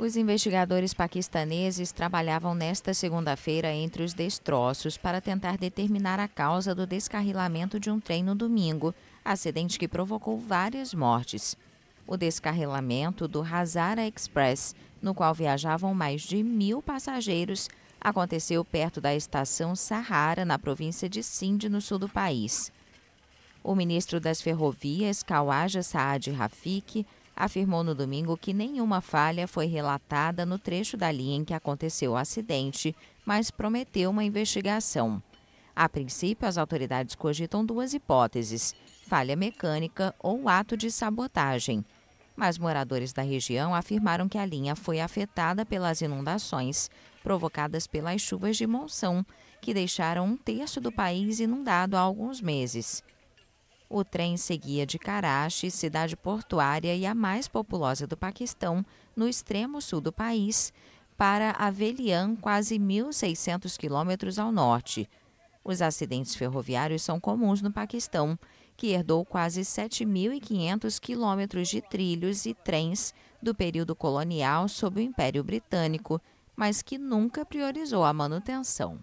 Os investigadores paquistaneses trabalhavam nesta segunda-feira entre os destroços para tentar determinar a causa do descarrilamento de um trem no domingo, acidente que provocou várias mortes. O descarrilamento do Hazara Express, no qual viajavam mais de mil passageiros, aconteceu perto da estação Sahara, na província de Sindh, no sul do país. O ministro das Ferrovias, Kawaja Saad Rafik, afirmou no domingo que nenhuma falha foi relatada no trecho da linha em que aconteceu o acidente, mas prometeu uma investigação. A princípio, as autoridades cogitam duas hipóteses: falha mecânica ou ato de sabotagem. Mas moradores da região afirmaram que a linha foi afetada pelas inundações provocadas pelas chuvas de monção, que deixaram um terço do país inundado há alguns meses. O trem seguia de Karachi, cidade portuária e a mais populosa do Paquistão, no extremo sul do país, para Avelian, quase 1.600 quilômetros ao norte. Os acidentes ferroviários são comuns no Paquistão, que herdou quase 7.500 quilômetros de trilhos e trens do período colonial sob o Império Britânico, mas que nunca priorizou a manutenção.